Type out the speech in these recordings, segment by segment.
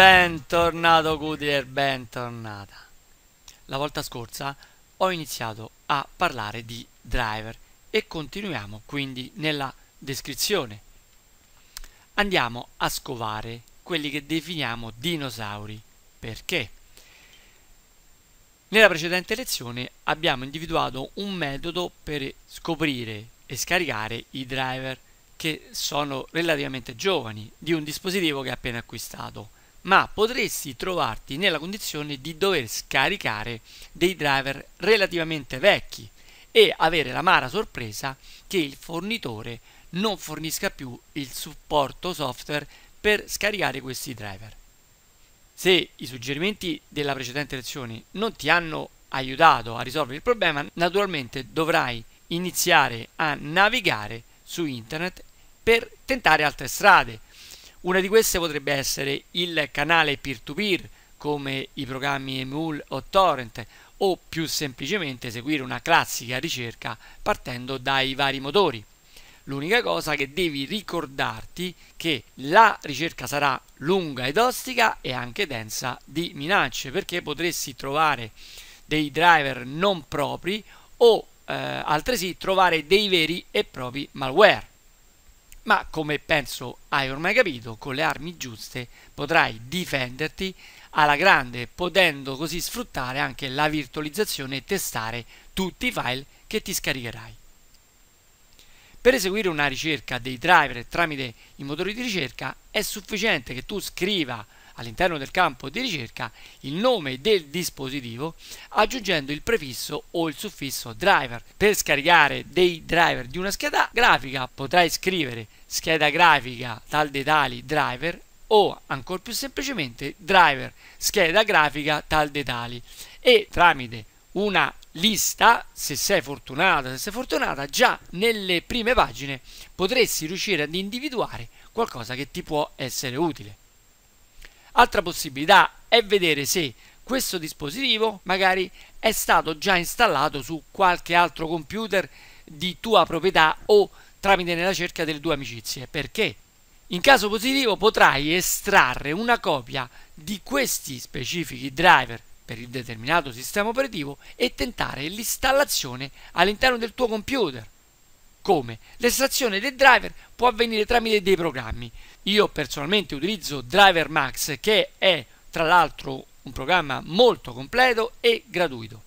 Bentornato Goodyear, bentornata. La volta scorsa ho iniziato a parlare di driver e continuiamo quindi nella descrizione. Andiamo a scovare quelli che definiamo dinosauri. Perché? Nella precedente lezione abbiamo individuato un metodo per scoprire e scaricare i driver che sono relativamente giovani di un dispositivo che ha appena acquistato ma potresti trovarti nella condizione di dover scaricare dei driver relativamente vecchi e avere la mara sorpresa che il fornitore non fornisca più il supporto software per scaricare questi driver. Se i suggerimenti della precedente lezione non ti hanno aiutato a risolvere il problema, naturalmente dovrai iniziare a navigare su internet per tentare altre strade una di queste potrebbe essere il canale peer-to-peer come i programmi Emul o Torrent o più semplicemente seguire una classica ricerca partendo dai vari motori. L'unica cosa che devi ricordarti è che la ricerca sarà lunga ed ostica e anche densa di minacce perché potresti trovare dei driver non propri o eh, altresì trovare dei veri e propri malware ma come penso hai ormai capito, con le armi giuste potrai difenderti alla grande, potendo così sfruttare anche la virtualizzazione e testare tutti i file che ti scaricherai. Per eseguire una ricerca dei driver tramite i motori di ricerca è sufficiente che tu scriva all'interno del campo di ricerca il nome del dispositivo aggiungendo il prefisso o il suffisso driver. Per scaricare dei driver di una scheda grafica potrai scrivere scheda grafica tal dei tali driver o ancora più semplicemente driver scheda grafica tal dei tali e tramite una lista, se sei fortunata, se sei fortunata, già nelle prime pagine potresti riuscire ad individuare qualcosa che ti può essere utile. Altra possibilità è vedere se questo dispositivo magari è stato già installato su qualche altro computer di tua proprietà o tramite nella cerca delle tue amicizie. Perché? In caso positivo potrai estrarre una copia di questi specifici driver per il determinato sistema operativo e tentare l'installazione all'interno del tuo computer. Come? L'estrazione del driver può avvenire tramite dei programmi. Io personalmente utilizzo Driver Max che è tra l'altro un programma molto completo e gratuito.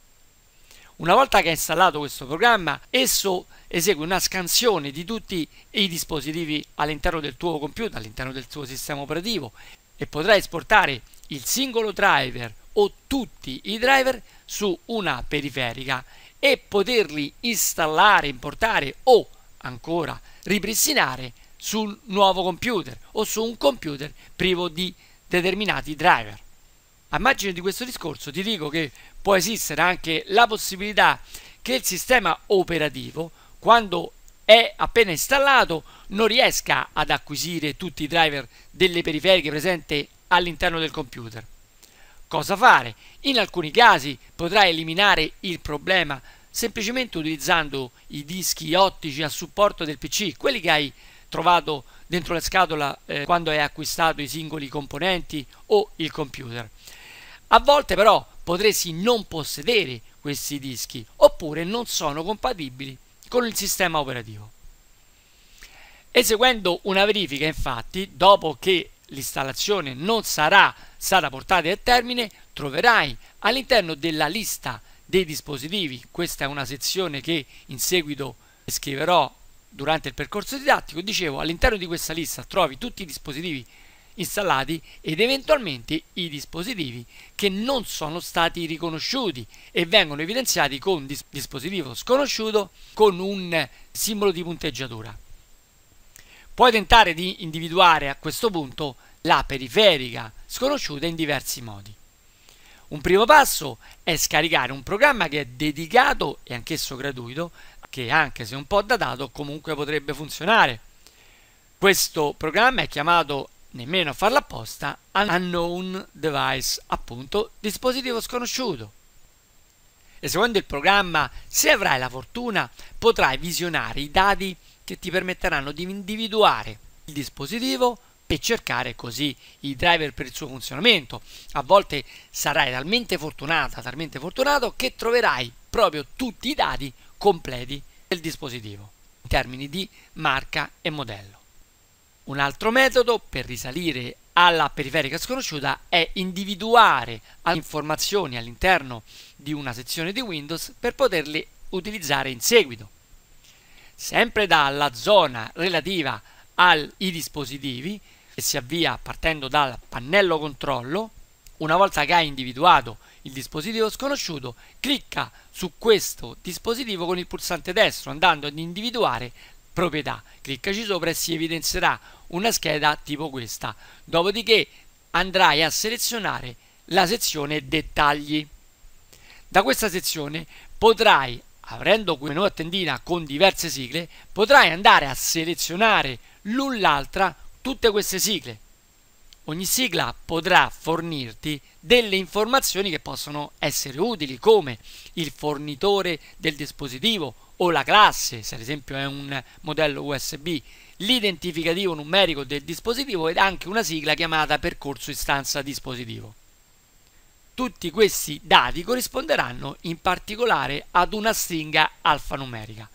Una volta che è installato questo programma, esso esegue una scansione di tutti i dispositivi all'interno del tuo computer, all'interno del tuo sistema operativo e potrai esportare il singolo driver o tutti i driver su una periferica e poterli installare, importare o ancora ripristinare sul nuovo computer o su un computer privo di determinati driver. A margine di questo discorso ti dico che può esistere anche la possibilità che il sistema operativo, quando è appena installato, non riesca ad acquisire tutti i driver delle periferiche presenti all'interno del computer cosa fare. In alcuni casi potrai eliminare il problema semplicemente utilizzando i dischi ottici a supporto del PC, quelli che hai trovato dentro la scatola eh, quando hai acquistato i singoli componenti o il computer. A volte però potresti non possedere questi dischi oppure non sono compatibili con il sistema operativo. Eseguendo una verifica infatti, dopo che l'installazione non sarà stata portata a termine, troverai all'interno della lista dei dispositivi, questa è una sezione che in seguito scriverò durante il percorso didattico, dicevo all'interno di questa lista trovi tutti i dispositivi installati ed eventualmente i dispositivi che non sono stati riconosciuti e vengono evidenziati con dispositivo sconosciuto con un simbolo di punteggiatura. Puoi tentare di individuare a questo punto la periferica sconosciuta in diversi modi. Un primo passo è scaricare un programma che è dedicato e anch'esso gratuito, che anche se un po' datato comunque potrebbe funzionare. Questo programma è chiamato, nemmeno a farlo apposta, Unknown Device, appunto dispositivo sconosciuto. Eseguendo il programma, se avrai la fortuna, potrai visionare i dati che ti permetteranno di individuare il dispositivo e cercare così i driver per il suo funzionamento. A volte sarai talmente fortunata, talmente fortunato che troverai proprio tutti i dati completi del dispositivo in termini di marca e modello. Un altro metodo per risalire alla periferica sconosciuta è individuare informazioni all'interno di una sezione di Windows per poterle utilizzare in seguito sempre dalla zona relativa ai dispositivi e si avvia partendo dal pannello controllo. Una volta che hai individuato il dispositivo sconosciuto, clicca su questo dispositivo con il pulsante destro andando ad individuare proprietà. Cliccaci sopra e si evidenzierà una scheda tipo questa. Dopodiché andrai a selezionare la sezione dettagli. Da questa sezione potrai avendo quel menu tendina con diverse sigle, potrai andare a selezionare l'un l'altra tutte queste sigle. Ogni sigla potrà fornirti delle informazioni che possono essere utili come il fornitore del dispositivo o la classe, se ad esempio è un modello USB, l'identificativo numerico del dispositivo ed anche una sigla chiamata percorso istanza dispositivo. Tutti questi dati corrisponderanno in particolare ad una stringa alfanumerica.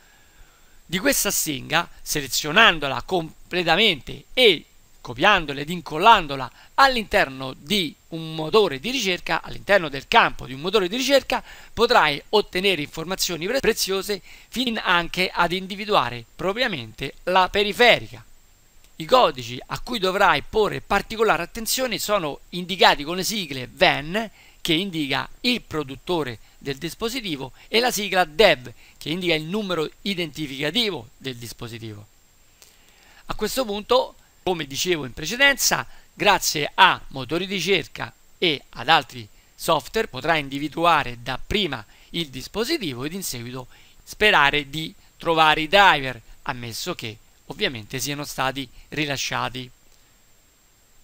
Di questa stringa, selezionandola completamente e copiandola ed incollandola all'interno di un motore di ricerca, all'interno del campo di un motore di ricerca, potrai ottenere informazioni preziose fin anche ad individuare propriamente la periferica. I codici a cui dovrai porre particolare attenzione sono indicati con le sigle VEN che indica il produttore del dispositivo e la sigla DEV che indica il numero identificativo del dispositivo. A questo punto, come dicevo in precedenza, grazie a motori di ricerca e ad altri software potrà individuare dapprima il dispositivo ed in seguito sperare di trovare i driver, ammesso che ovviamente siano stati rilasciati.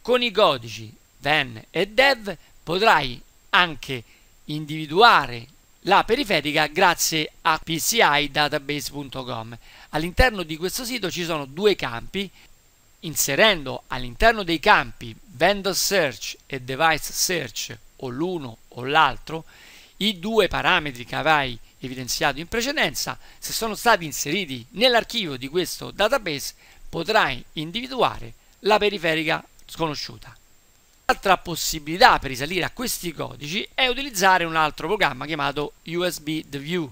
Con i codici VEN e DEV potrai anche individuare la periferica grazie a pcidatabase.com. All'interno di questo sito ci sono due campi. Inserendo all'interno dei campi vendor search e device search o l'uno o l'altro, i due parametri che avrai evidenziato in precedenza, se sono stati inseriti nell'archivio di questo database, potrai individuare la periferica sconosciuta. Altra possibilità per risalire a questi codici è utilizzare un altro programma chiamato USB The View.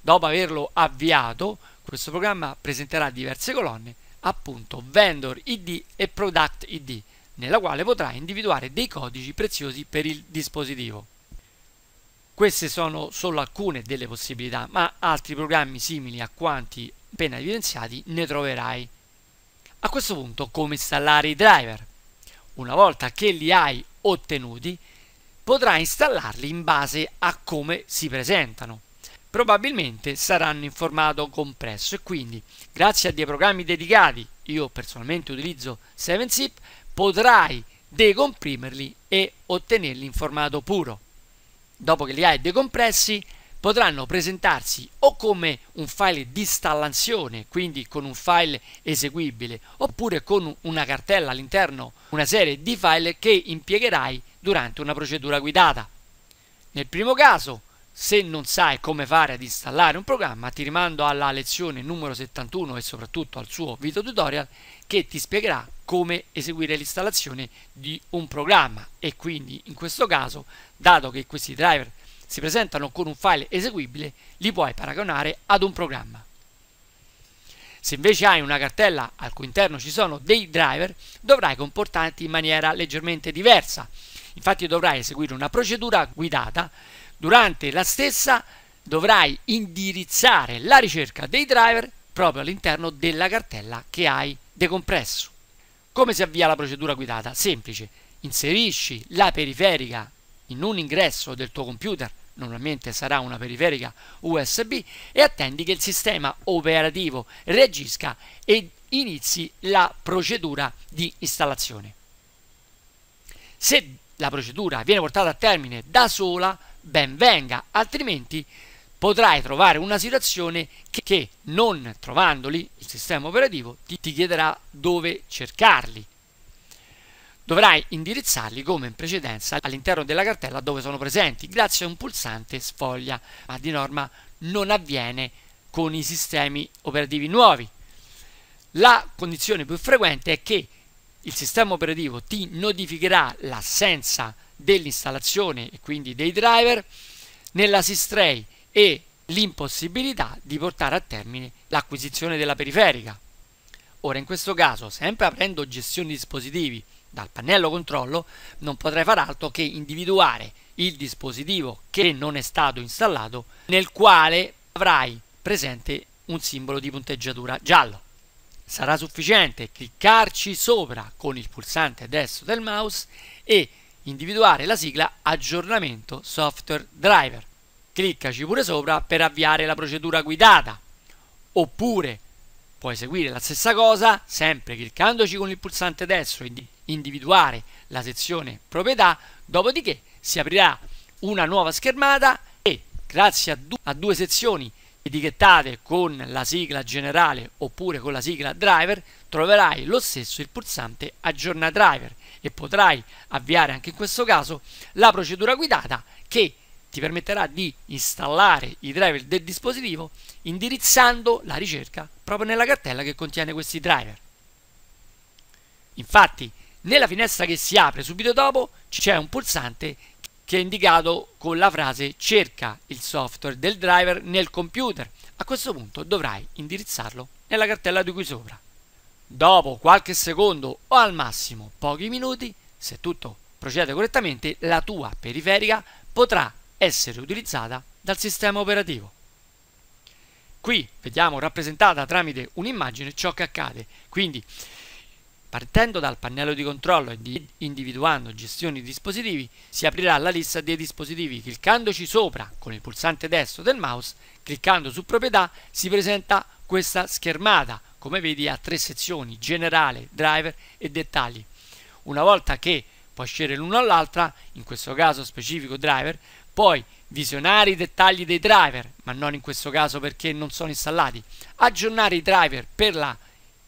Dopo averlo avviato, questo programma presenterà diverse colonne, appunto Vendor ID e Product ID, nella quale potrà individuare dei codici preziosi per il dispositivo. Queste sono solo alcune delle possibilità, ma altri programmi simili a quanti appena evidenziati ne troverai. A questo punto come installare i driver? una volta che li hai ottenuti, potrai installarli in base a come si presentano. Probabilmente saranno in formato compresso e quindi, grazie a dei programmi dedicati, io personalmente utilizzo 7zip, potrai decomprimerli e ottenerli in formato puro. Dopo che li hai decompressi, potranno presentarsi o come un file di installazione, quindi con un file eseguibile, oppure con una cartella all'interno, una serie di file che impiegherai durante una procedura guidata. Nel primo caso, se non sai come fare ad installare un programma, ti rimando alla lezione numero 71 e soprattutto al suo video tutorial che ti spiegherà come eseguire l'installazione di un programma e quindi in questo caso, dato che questi driver si presentano con un file eseguibile, li puoi paragonare ad un programma. Se invece hai una cartella al cui interno ci sono dei driver, dovrai comportarti in maniera leggermente diversa. Infatti dovrai eseguire una procedura guidata. Durante la stessa dovrai indirizzare la ricerca dei driver proprio all'interno della cartella che hai decompresso. Come si avvia la procedura guidata? Semplice. Inserisci la periferica in un ingresso del tuo computer normalmente sarà una periferica USB e attendi che il sistema operativo reagisca e inizi la procedura di installazione. Se la procedura viene portata a termine da sola, ben venga, altrimenti potrai trovare una situazione che, che non trovandoli il sistema operativo ti, ti chiederà dove cercarli Dovrai indirizzarli come in precedenza all'interno della cartella dove sono presenti grazie a un pulsante sfoglia, ma di norma non avviene con i sistemi operativi nuovi. La condizione più frequente è che il sistema operativo ti notificherà l'assenza dell'installazione e quindi dei driver nella SysTray e l'impossibilità di portare a termine l'acquisizione della periferica. Ora in questo caso, sempre aprendo gestione dispositivi dal pannello controllo non potrai far altro che individuare il dispositivo che non è stato installato nel quale avrai presente un simbolo di punteggiatura giallo. Sarà sufficiente cliccarci sopra con il pulsante destro del mouse e individuare la sigla aggiornamento software driver. Cliccaci pure sopra per avviare la procedura guidata. Oppure puoi eseguire la stessa cosa sempre cliccandoci con il pulsante destro individuare la sezione proprietà, dopodiché si aprirà una nuova schermata e grazie a, du a due sezioni etichettate con la sigla generale oppure con la sigla driver troverai lo stesso il pulsante aggiorna driver e potrai avviare anche in questo caso la procedura guidata che ti permetterà di installare i driver del dispositivo indirizzando la ricerca proprio nella cartella che contiene questi driver. Infatti nella finestra che si apre subito dopo c'è un pulsante che è indicato con la frase cerca il software del driver nel computer. A questo punto dovrai indirizzarlo nella cartella di qui sopra. Dopo qualche secondo o al massimo pochi minuti, se tutto procede correttamente, la tua periferica potrà essere utilizzata dal sistema operativo. Qui vediamo rappresentata tramite un'immagine ciò che accade. Quindi Partendo dal pannello di controllo e individuando gestioni dispositivi, si aprirà la lista dei dispositivi. Cliccandoci sopra con il pulsante destro del mouse, cliccando su proprietà, si presenta questa schermata. Come vedi ha tre sezioni, generale, driver e dettagli. Una volta che puoi scegliere l'uno all'altra, in questo caso specifico driver, puoi visionare i dettagli dei driver, ma non in questo caso perché non sono installati, aggiornare i driver per la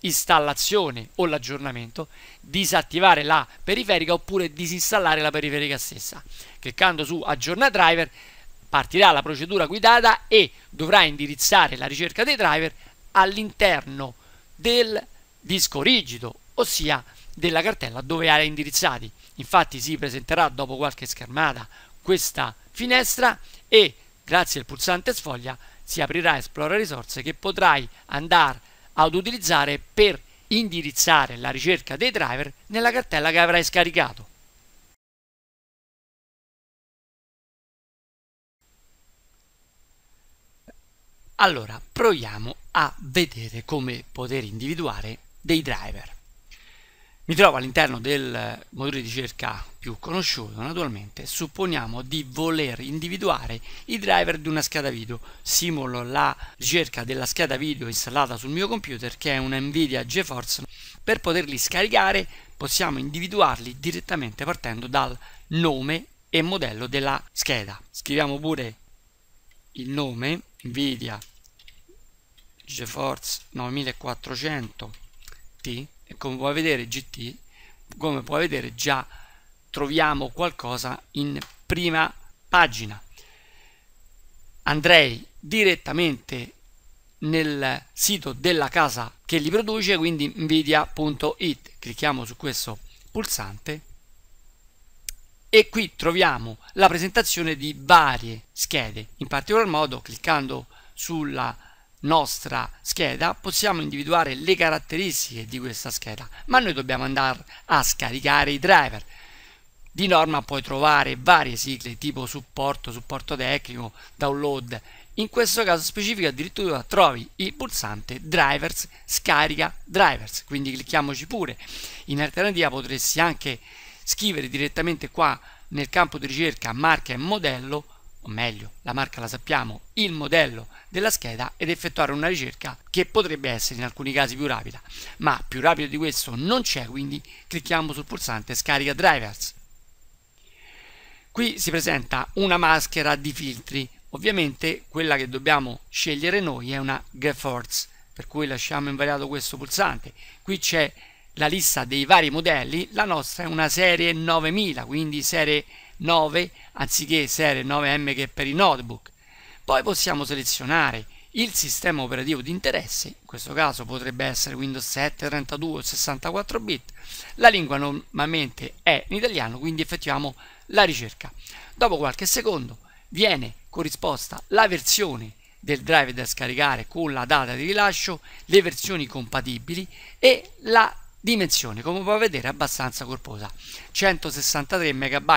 installazione o l'aggiornamento, disattivare la periferica oppure disinstallare la periferica stessa. Cliccando su aggiorna driver partirà la procedura guidata e dovrà indirizzare la ricerca dei driver all'interno del disco rigido, ossia della cartella dove era indirizzati. Infatti si presenterà dopo qualche schermata questa finestra e grazie al pulsante sfoglia si aprirà Esplora risorse che potrai andare ad utilizzare per indirizzare la ricerca dei driver nella cartella che avrai scaricato. Allora, proviamo a vedere come poter individuare dei driver. Mi trovo all'interno del motore di ricerca più conosciuto, naturalmente, supponiamo di voler individuare i driver di una scheda video. Simulo la ricerca della scheda video installata sul mio computer, che è una Nvidia GeForce. Per poterli scaricare possiamo individuarli direttamente partendo dal nome e modello della scheda. Scriviamo pure il nome Nvidia GeForce 9400T e come puoi vedere GT, come puoi vedere già troviamo qualcosa in prima pagina. Andrei direttamente nel sito della casa che li produce, quindi nvidia.it. Clicchiamo su questo pulsante e qui troviamo la presentazione di varie schede. In particolar modo cliccando sulla nostra scheda possiamo individuare le caratteristiche di questa scheda, ma noi dobbiamo andare a scaricare i driver. Di norma puoi trovare varie sigle tipo supporto, supporto tecnico, download. In questo caso specifico addirittura trovi il pulsante drivers, scarica drivers, quindi clicchiamoci pure. In alternativa potresti anche scrivere direttamente qua nel campo di ricerca marca e modello o meglio, la marca la sappiamo, il modello della scheda ed effettuare una ricerca che potrebbe essere in alcuni casi più rapida, ma più rapido di questo non c'è, quindi clicchiamo sul pulsante scarica drivers. Qui si presenta una maschera di filtri, ovviamente quella che dobbiamo scegliere noi è una GeForce, per cui lasciamo invariato questo pulsante. Qui c'è la lista dei vari modelli, la nostra è una serie 9000, quindi serie 9 anziché serie 9M che per i notebook. Poi possiamo selezionare il sistema operativo di interesse, in questo caso potrebbe essere Windows 7, 32 o 64 bit, la lingua normalmente è in italiano, quindi effettuiamo la ricerca. Dopo qualche secondo viene corrisposta la versione del drive da scaricare con la data di rilascio, le versioni compatibili e la dimensione, come puoi vedere abbastanza corposa, 163 MB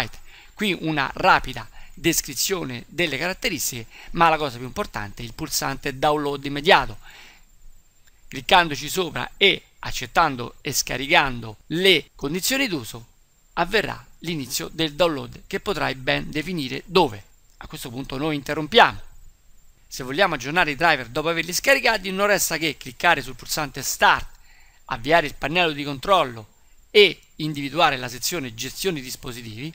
Qui una rapida descrizione delle caratteristiche, ma la cosa più importante è il pulsante download immediato. Cliccandoci sopra e accettando e scaricando le condizioni d'uso, avverrà l'inizio del download che potrai ben definire dove. A questo punto noi interrompiamo. Se vogliamo aggiornare i driver dopo averli scaricati, non resta che cliccare sul pulsante Start, avviare il pannello di controllo e individuare la sezione Gestione dispositivi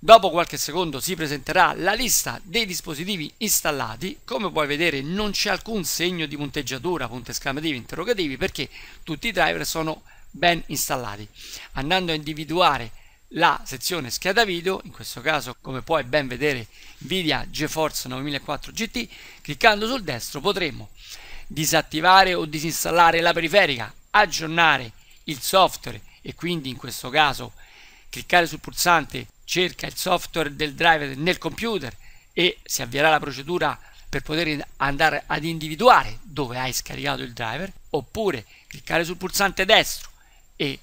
Dopo qualche secondo si presenterà la lista dei dispositivi installati, come puoi vedere non c'è alcun segno di punteggiatura, punti esclamativi, interrogativi, perché tutti i driver sono ben installati. Andando a individuare la sezione scheda video, in questo caso come puoi ben vedere Nvidia GeForce 9004 GT, cliccando sul destro potremo disattivare o disinstallare la periferica, aggiornare il software e quindi in questo caso cliccare sul pulsante cerca il software del driver nel computer e si avvierà la procedura per poter andare ad individuare dove hai scaricato il driver oppure cliccare sul pulsante destro e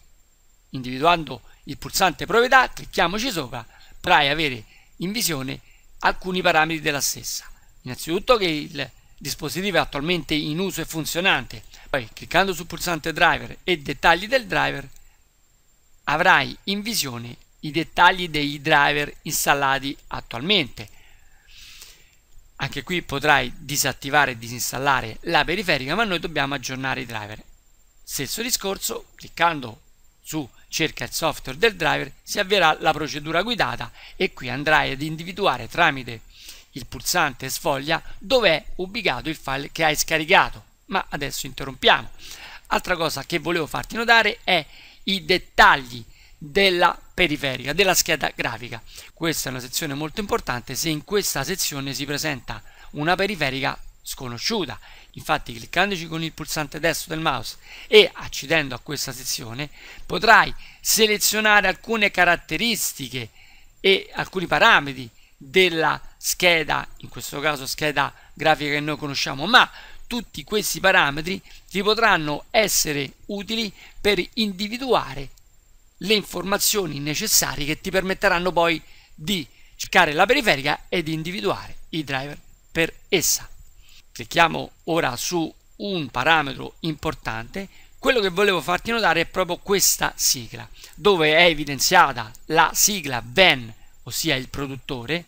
individuando il pulsante proprietà clicchiamoci sopra potrai avere in visione alcuni parametri della stessa innanzitutto che il dispositivo è attualmente in uso e funzionante poi cliccando sul pulsante driver e dettagli del driver avrai in visione i dettagli dei driver installati attualmente. Anche qui potrai disattivare e disinstallare la periferica, ma noi dobbiamo aggiornare i driver. Stesso discorso, cliccando su cerca il software del driver, si avvierà la procedura guidata e qui andrai ad individuare tramite il pulsante sfoglia dove è ubicato il file che hai scaricato. Ma adesso interrompiamo. Altra cosa che volevo farti notare è i dettagli della periferica, della scheda grafica. Questa è una sezione molto importante se in questa sezione si presenta una periferica sconosciuta. Infatti cliccandoci con il pulsante destro del mouse e accedendo a questa sezione potrai selezionare alcune caratteristiche e alcuni parametri della scheda, in questo caso scheda grafica che noi conosciamo, ma tutti questi parametri ti potranno essere utili per individuare le informazioni necessarie che ti permetteranno poi di cercare la periferica e di individuare i driver per essa. Clicchiamo ora su un parametro importante. Quello che volevo farti notare è proprio questa sigla, dove è evidenziata la sigla VEN, ossia il produttore,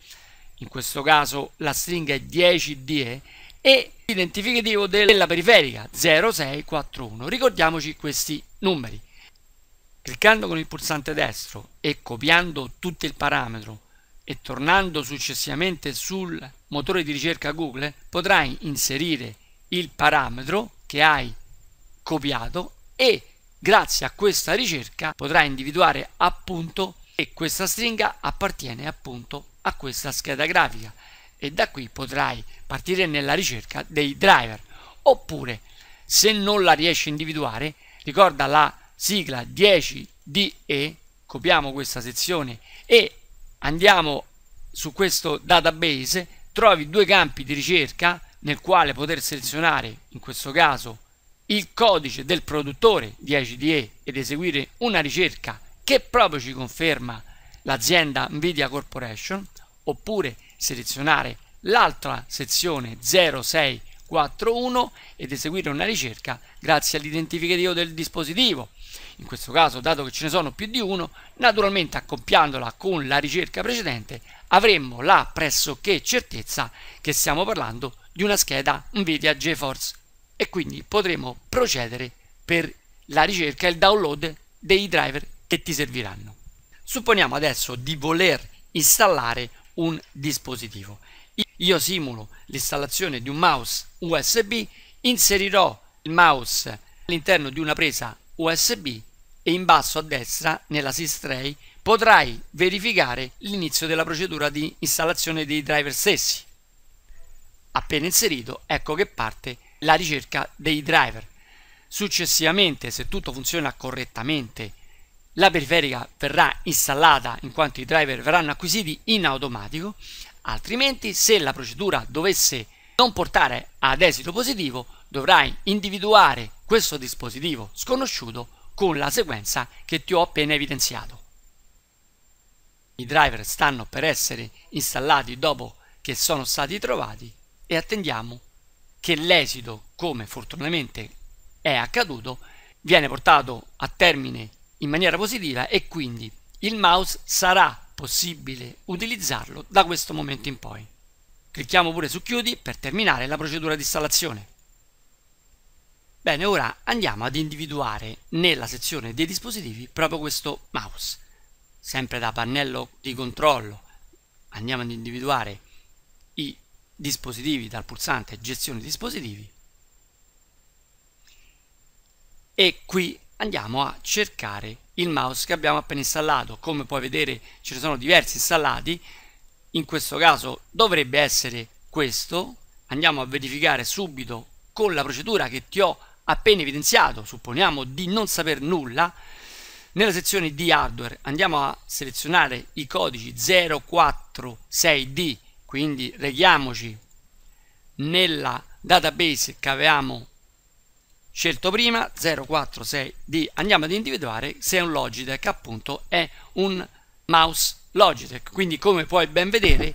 in questo caso la stringa è 10DE, e l'identificativo della periferica 0641. Ricordiamoci questi numeri cliccando con il pulsante destro e copiando tutto il parametro e tornando successivamente sul motore di ricerca Google potrai inserire il parametro che hai copiato e grazie a questa ricerca potrai individuare appunto che questa stringa appartiene appunto a questa scheda grafica e da qui potrai partire nella ricerca dei driver oppure se non la riesci a individuare ricorda la sigla 10DE, copiamo questa sezione e andiamo su questo database, trovi due campi di ricerca nel quale poter selezionare, in questo caso, il codice del produttore 10DE ed eseguire una ricerca che proprio ci conferma l'azienda Nvidia Corporation, oppure selezionare l'altra sezione 06 4.1 ed eseguire una ricerca grazie all'identificativo del dispositivo. In questo caso, dato che ce ne sono più di uno, naturalmente accoppiandola con la ricerca precedente avremmo la pressoché certezza che stiamo parlando di una scheda NVIDIA GeForce e quindi potremo procedere per la ricerca e il download dei driver che ti serviranno. Supponiamo adesso di voler installare un dispositivo io simulo l'installazione di un mouse USB, inserirò il mouse all'interno di una presa USB e in basso a destra nella SysTray potrai verificare l'inizio della procedura di installazione dei driver stessi. Appena inserito ecco che parte la ricerca dei driver. Successivamente, se tutto funziona correttamente, la periferica verrà installata in quanto i driver verranno acquisiti in automatico altrimenti se la procedura dovesse non portare ad esito positivo dovrai individuare questo dispositivo sconosciuto con la sequenza che ti ho appena evidenziato. I driver stanno per essere installati dopo che sono stati trovati e attendiamo che l'esito, come fortunatamente è accaduto, viene portato a termine in maniera positiva e quindi il mouse sarà possibile utilizzarlo da questo momento in poi. Clicchiamo pure su chiudi per terminare la procedura di installazione. Bene, ora andiamo ad individuare nella sezione dei dispositivi proprio questo mouse. Sempre da pannello di controllo andiamo ad individuare i dispositivi dal pulsante gestione dispositivi e qui andiamo a cercare il mouse che abbiamo appena installato come puoi vedere ce ne sono diversi installati in questo caso dovrebbe essere questo andiamo a verificare subito con la procedura che ti ho appena evidenziato supponiamo di non saper nulla nella sezione di hardware andiamo a selezionare i codici 046D quindi reghiamoci nella database che avevamo scelto prima 046D. Andiamo ad individuare se è un Logitech appunto è un mouse Logitech. Quindi come puoi ben vedere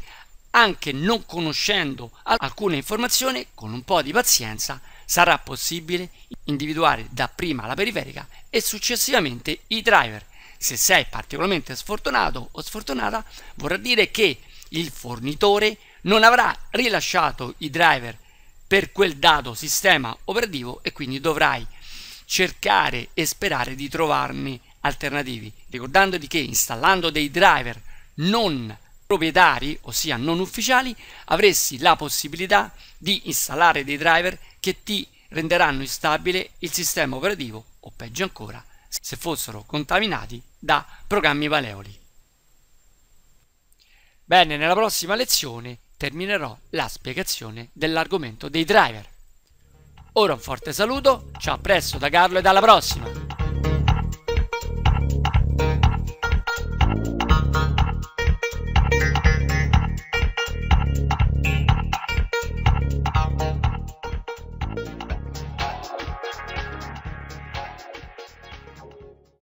anche non conoscendo alcune informazioni con un po' di pazienza sarà possibile individuare dapprima la periferica e successivamente i driver. Se sei particolarmente sfortunato o sfortunata vorrà dire che il fornitore non avrà rilasciato i driver per quel dato sistema operativo e quindi dovrai cercare e sperare di trovarne alternativi, ricordandoti che installando dei driver non proprietari, ossia non ufficiali, avresti la possibilità di installare dei driver che ti renderanno instabile il sistema operativo o peggio ancora se fossero contaminati da programmi paleoli. Bene, nella prossima lezione terminerò la spiegazione dell'argomento dei driver. Ora un forte saluto, ciao a presto da Carlo e alla prossima!